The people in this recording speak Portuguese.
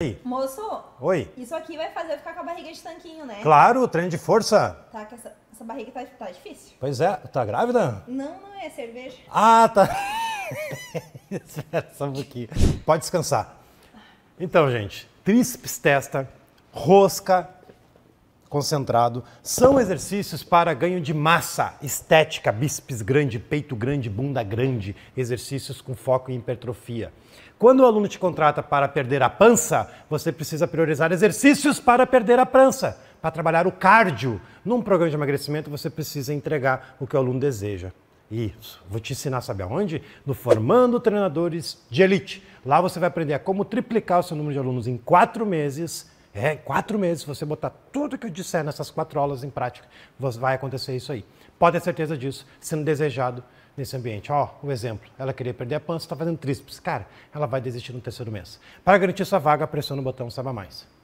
Ei. Moço, Oi. isso aqui vai fazer eu ficar com a barriga de tanquinho, né? Claro, treino de força. Tá, que essa, essa barriga tá, tá difícil. Pois é, tá grávida? Não, não é, é cerveja. Ah, tá. Espera só um pouquinho. Pode descansar. Então, gente, tríceps testa, rosca concentrado, são exercícios para ganho de massa, estética, bíceps grande, peito grande, bunda grande, exercícios com foco em hipertrofia. Quando o aluno te contrata para perder a pança, você precisa priorizar exercícios para perder a pança, para trabalhar o cardio. Num programa de emagrecimento, você precisa entregar o que o aluno deseja. Isso. Vou te ensinar, sabe aonde? No Formando Treinadores de Elite. Lá você vai aprender a como triplicar o seu número de alunos em quatro meses é, em quatro meses, se você botar tudo que eu disser nessas quatro aulas em prática, vai acontecer isso aí. Pode ter certeza disso, sendo desejado nesse ambiente. Ó, oh, o um exemplo, ela queria perder a pança, está fazendo tríceps. Cara, ela vai desistir no terceiro mês. Para garantir sua vaga, pressiona o botão Saiba Mais.